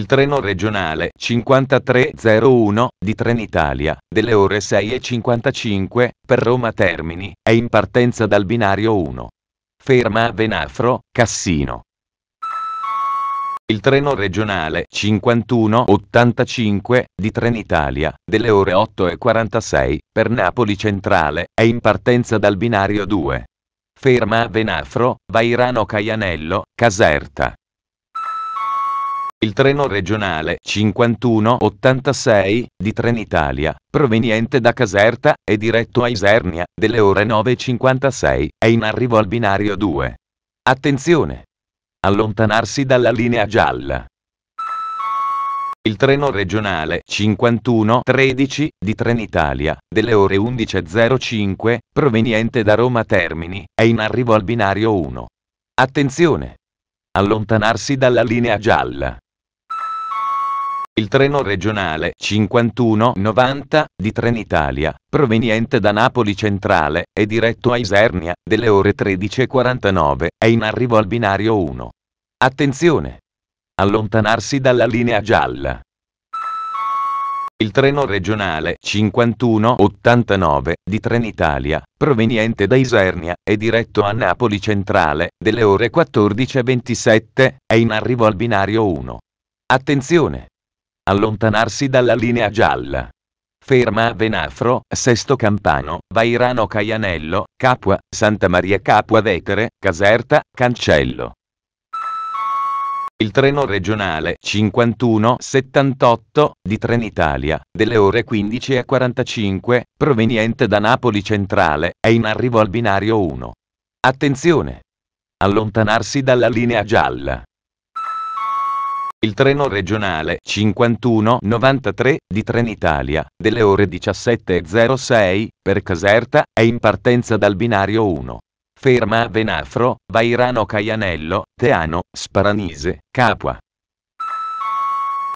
il treno regionale 5301 di Trenitalia, delle ore 6.55, per Roma Termini, è in partenza dal binario 1. Ferma a Venafro, Cassino. Il treno regionale 5185 di Trenitalia, delle ore 8.46, per Napoli Centrale, è in partenza dal binario 2. Ferma a Venafro, Vairano Caianello, Caserta. Il treno regionale 5186 di Trenitalia, proveniente da Caserta, è diretto a Isernia, delle ore 9.56, è in arrivo al binario 2. Attenzione! Allontanarsi dalla linea gialla. Il treno regionale 5113 di Trenitalia, delle ore 11.05, proveniente da Roma Termini, è in arrivo al binario 1. Attenzione! Allontanarsi dalla linea gialla il treno regionale 5190 di Trenitalia, proveniente da Napoli Centrale, è diretto a Isernia, delle ore 13.49, è in arrivo al binario 1. Attenzione! Allontanarsi dalla linea gialla. Il treno regionale 5189 di Trenitalia, proveniente da Isernia è diretto a Napoli Centrale, delle ore 14.27, è in arrivo al binario 1. Attenzione! allontanarsi dalla linea gialla. Ferma Venafro, Sesto Campano, Vairano Caianello, Capua, Santa Maria Capua Vetere, Caserta, Cancello. Il treno regionale 5178 di Trenitalia, delle ore 15 a 45, proveniente da Napoli Centrale, è in arrivo al binario 1. Attenzione! Allontanarsi dalla linea gialla. Il treno regionale 5193 di Trenitalia, delle ore 17.06, per Caserta, è in partenza dal binario 1. Ferma a Venafro, Vairano Caianello, Teano, Sparanise, Capua.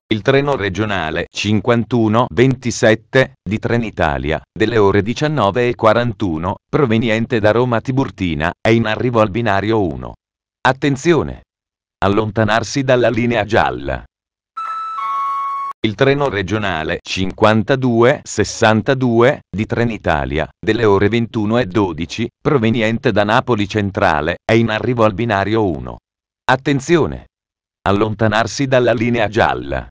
Il treno regionale 5127 di Trenitalia, delle ore 19.41, proveniente da Roma Tiburtina, è in arrivo al binario 1. Attenzione! allontanarsi dalla linea gialla. Il treno regionale 52-62 di Trenitalia, delle ore 21 e 12, proveniente da Napoli Centrale, è in arrivo al binario 1. Attenzione! Allontanarsi dalla linea gialla.